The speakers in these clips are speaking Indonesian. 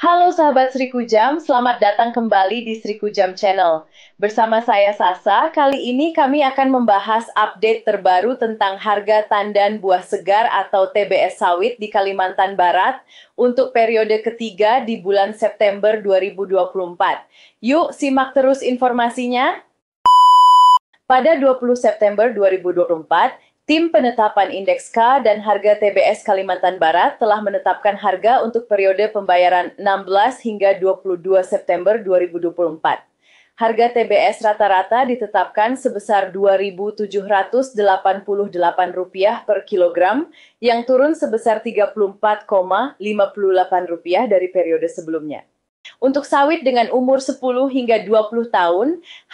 Halo sahabat Sri Kujam, selamat datang kembali di Sri Kujam Channel. Bersama saya Sasa, kali ini kami akan membahas update terbaru tentang harga tandan buah segar atau TBS sawit di Kalimantan Barat untuk periode ketiga di bulan September 2024. Yuk simak terus informasinya. Pada 20 September 2024, Tim penetapan indeks K dan harga TBS Kalimantan Barat telah menetapkan harga untuk periode pembayaran 16 hingga 22 September 2024. Harga TBS rata-rata ditetapkan sebesar Rp2.788 per kilogram yang turun sebesar Rp34,58 dari periode sebelumnya. Untuk sawit dengan umur 10 hingga 20 tahun,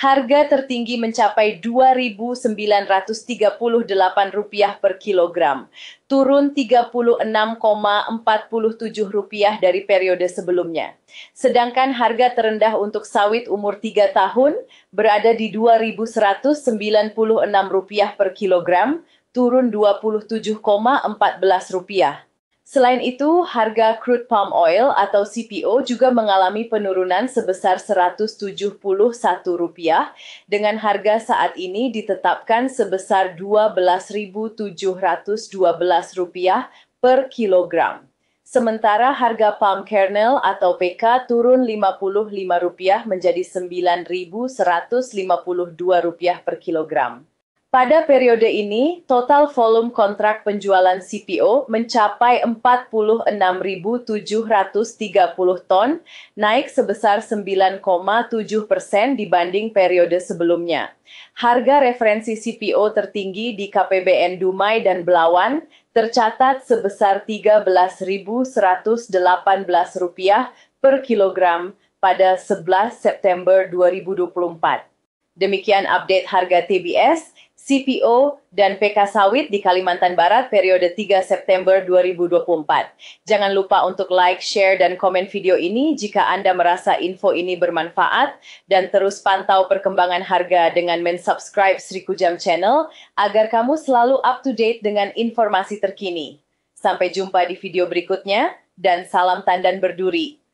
harga tertinggi mencapai Rp2.938 per kilogram, turun Rp36,47 dari periode sebelumnya. Sedangkan harga terendah untuk sawit umur 3 tahun berada di Rp2.196 per kilogram, turun Rp27,14. Selain itu, harga crude palm oil atau CPO juga mengalami penurunan sebesar Rp171 dengan harga saat ini ditetapkan sebesar Rp12.712 per kilogram. Sementara harga palm kernel atau PK turun Rp55 menjadi Rp9.152 per kilogram. Pada periode ini, total volume kontrak penjualan CPO mencapai 46.730 ton, naik sebesar 9,7 persen dibanding periode sebelumnya. Harga referensi CPO tertinggi di KPBN Dumai dan Belawan tercatat sebesar Rp13.118 per kilogram pada 11 September 2024. Demikian update harga TBS, CPO, dan PK sawit di Kalimantan Barat periode 3 September 2024. Jangan lupa untuk like, share, dan komen video ini jika Anda merasa info ini bermanfaat dan terus pantau perkembangan harga dengan mensubscribe Sri Kujam Channel agar kamu selalu up to date dengan informasi terkini. Sampai jumpa di video berikutnya dan salam tandan berduri.